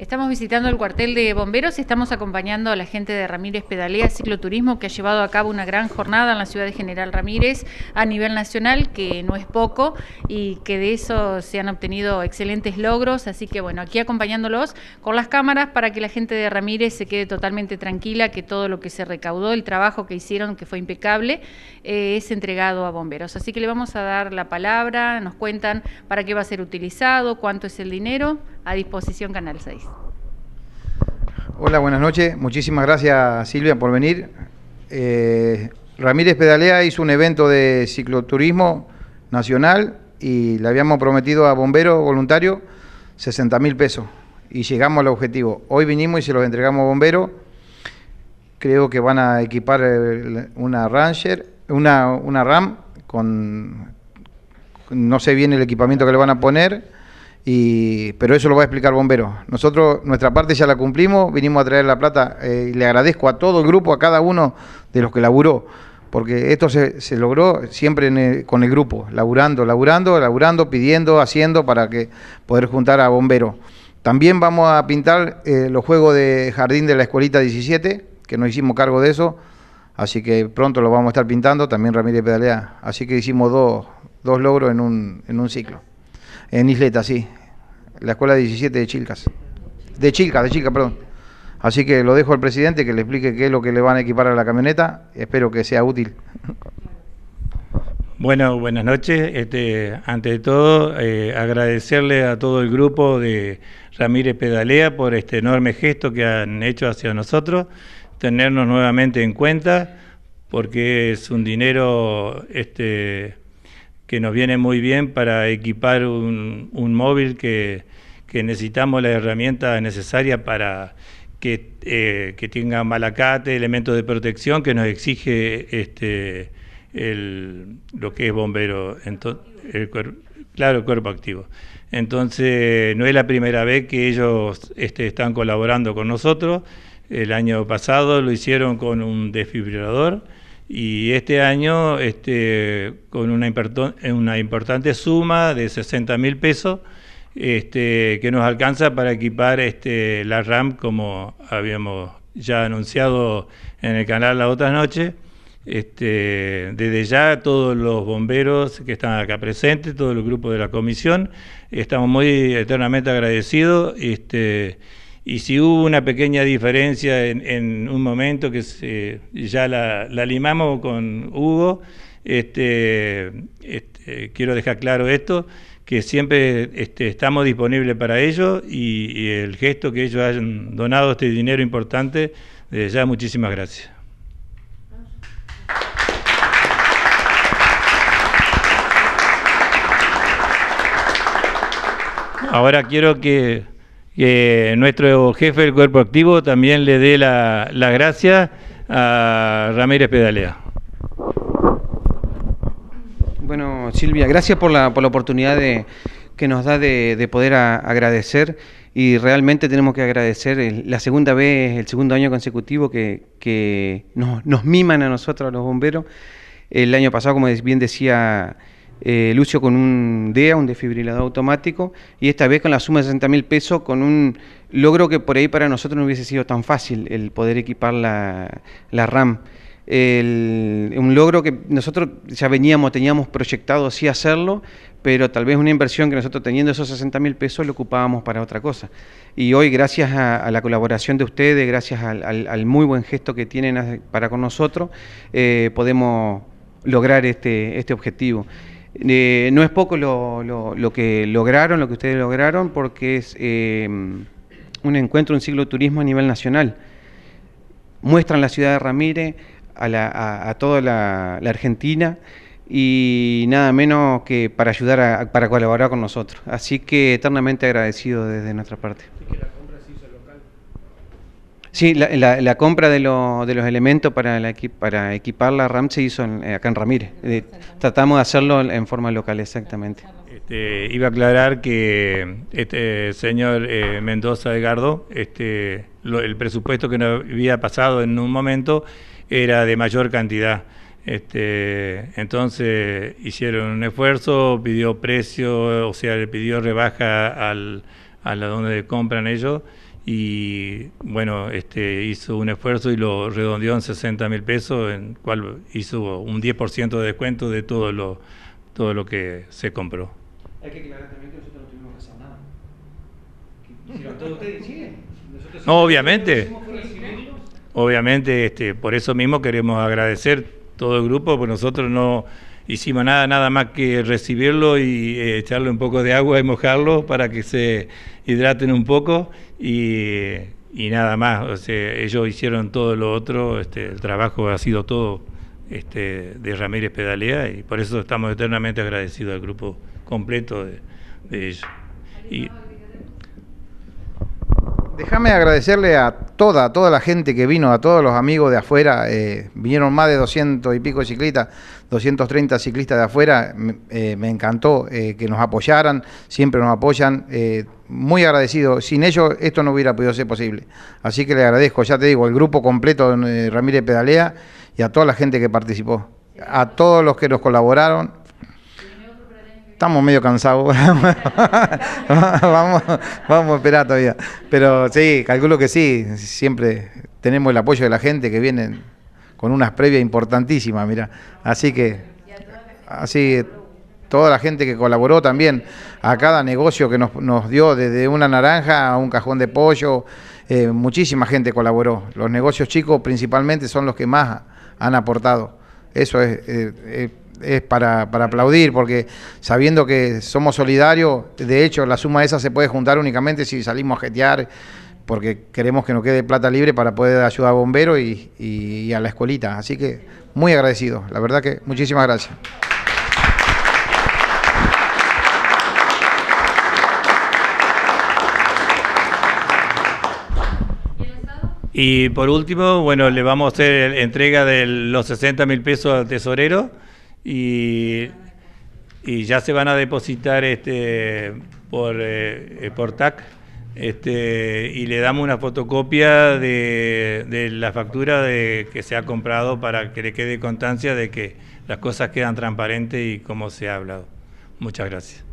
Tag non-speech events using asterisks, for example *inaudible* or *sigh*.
Estamos visitando el cuartel de bomberos y estamos acompañando a la gente de Ramírez Pedalea Cicloturismo que ha llevado a cabo una gran jornada en la ciudad de General Ramírez a nivel nacional, que no es poco y que de eso se han obtenido excelentes logros. Así que bueno, aquí acompañándolos con las cámaras para que la gente de Ramírez se quede totalmente tranquila que todo lo que se recaudó, el trabajo que hicieron, que fue impecable, eh, es entregado a bomberos. Así que le vamos a dar la palabra, nos cuentan para qué va a ser utilizado, cuánto es el dinero. A disposición Canal 6. Hola, buenas noches. Muchísimas gracias Silvia por venir. Eh, Ramírez Pedalea hizo un evento de cicloturismo nacional y le habíamos prometido a bombero voluntario 60 mil pesos y llegamos al objetivo. Hoy vinimos y se los entregamos a bomberos. Creo que van a equipar una Ranger, una, una RAM con no sé bien el equipamiento que le van a poner pero eso lo va a explicar Bombero. Nosotros, nuestra parte ya la cumplimos, vinimos a traer la plata eh, y le agradezco a todo el grupo, a cada uno de los que laburó, porque esto se, se logró siempre con el grupo, laburando, laburando, laburando, pidiendo, haciendo para que poder juntar a Bombero. También vamos a pintar eh, los juegos de jardín de la escuelita 17, que nos hicimos cargo de eso, así que pronto lo vamos a estar pintando, también Ramírez Pedalea. Así que hicimos dos, dos logros en un, en un ciclo. En Isleta, sí. La escuela 17 de Chilcas. De Chilcas, de Chilcas, perdón. Así que lo dejo al presidente que le explique qué es lo que le van a equipar a la camioneta. Espero que sea útil. Bueno, buenas noches. Este, ante todo, eh, agradecerle a todo el grupo de Ramírez Pedalea por este enorme gesto que han hecho hacia nosotros, tenernos nuevamente en cuenta, porque es un dinero este, que nos viene muy bien para equipar un, móvil que, necesitamos la herramienta necesaria para que, eh, que, tenga malacate, elementos de protección que nos exige este, lo que es bombero, el claro, cuerpo activo. Entonces, no es la primera vez que ellos este, están colaborando con nosotros. El año pasado lo hicieron con un desfibrilador y este año este, con una, importante suma de 60 mil pesos este, que nos alcanza para equipar este, la RAM como habíamos ya anunciado en el canal la otra noche. Este, desde ya todos los bomberos que están acá presentes, todo el grupo de la comisión, estamos muy eternamente agradecidos. Este, y si hubo una pequeña diferencia en, un momento que ya la, limamos con Hugo, este, este, quiero dejar claro esto, que siempre este, estamos disponibles para ellos y, el gesto que ellos hayan donado este dinero importante, desde eh, ya muchísimas gracias. Ahora quiero que que eh, nuestro jefe del cuerpo activo también le dé la, gracia a Ramírez Pedalea. Bueno, Silvia, gracias por la, oportunidad que nos da de, poder agradecer y realmente tenemos que agradecer la segunda vez, el segundo año consecutivo que, nos, nos miman a nosotros, los bomberos. El año pasado, como bien decía eh, lucio con un DEA, un desfibrilador automático, y esta vez con la suma de 60 mil pesos, con un logro que por ahí para nosotros no hubiese sido tan fácil el poder equipar la, RAM. un logro que nosotros ya veníamos, teníamos proyectado así hacerlo, pero tal vez una inversión que nosotros teniendo esos 60 mil pesos lo ocupábamos para otra cosa. Y hoy, gracias a, la colaboración de ustedes, gracias al, muy buen gesto que tienen eh, para con nosotros, eh, podemos lograr este, este objetivo. Eh, no es poco lo, que lograron, lo que ustedes lograron, porque es eh, un encuentro, un ciclo de turismo a nivel nacional. Muestran la ciudad de Ramírez a, toda la, Argentina y nada menos que para ayudar, a, para colaborar con nosotros. Así que eternamente agradecido desde nuestra parte. Sí, la, compra de, los elementos para, la, para equipar la RAM se hizo eh, acá en Ramírez. Eh, tratamos de hacerlo en forma local, exactamente. Este, iba a aclarar que este señor eh, Mendoza Edgardo, este, el presupuesto que nos había pasado en un momento era de mayor cantidad. Este, entonces hicieron un esfuerzo, pidió precio, o sea, le pidió rebaja a la donde compran ellos y bueno, este, hizo un esfuerzo y lo redondeó en 60 mil pesos, en cual hizo un 10% de descuento de todo lo, todo lo que se compró. Hay que aclarar también que nosotros no tuvimos que hacer nada. *laughs* ustedes No, obviamente. Obviamente, este, por eso mismo queremos agradecer todo el grupo, pues nosotros no hicimos nada, nada más que recibirlo y eh, echarle un poco de agua y mojarlo para que se hidraten un poco y, nada más. O sea, ellos hicieron todo lo otro, este, el trabajo ha sido todo este, de Ramírez Pedalea y por eso estamos eternamente agradecidos al grupo completo de, ellos. Déjame agradecerle a toda, toda la gente que vino, a todos los amigos de afuera. Eh, vinieron más de 200 y pico ciclistas, 230 ciclistas de afuera. Eh, me, encantó eh, que nos apoyaran, siempre nos apoyan. muy agradecido. Sin ellos esto no hubiera podido ser posible. Así que le agradezco, ya te digo, el grupo completo de Ramírez Pedalea y a toda la gente que participó. A todos los que nos colaboraron, estamos medio cansados. *laughs* vamos, vamos a esperar todavía. Pero sí, calculo que sí. Siempre tenemos el apoyo de la gente que viene con unas previas importantísimas, mira. Así que, así, toda la gente que colaboró también a cada negocio que nos, dio, desde una naranja a un cajón de pollo, eh, muchísima gente colaboró. Los negocios chicos principalmente son los que más han aportado. Eso es... Eh, eh, es para, aplaudir, porque sabiendo que somos solidarios, de hecho la suma esa se puede juntar únicamente si salimos a jetear, porque queremos que nos quede plata libre para poder ayudar a bomberos y, a la escuelita. Así que muy agradecido, la verdad que muchísimas gracias. Y por último, bueno, le vamos a hacer entrega de los 60 mil pesos al tesorero y, y ya se van a depositar este, por, eh, eh, por TAC este, y le damos una fotocopia de, de, la factura de que se ha comprado para que le quede constancia de que las cosas quedan transparentes y como se ha hablado. Muchas gracias.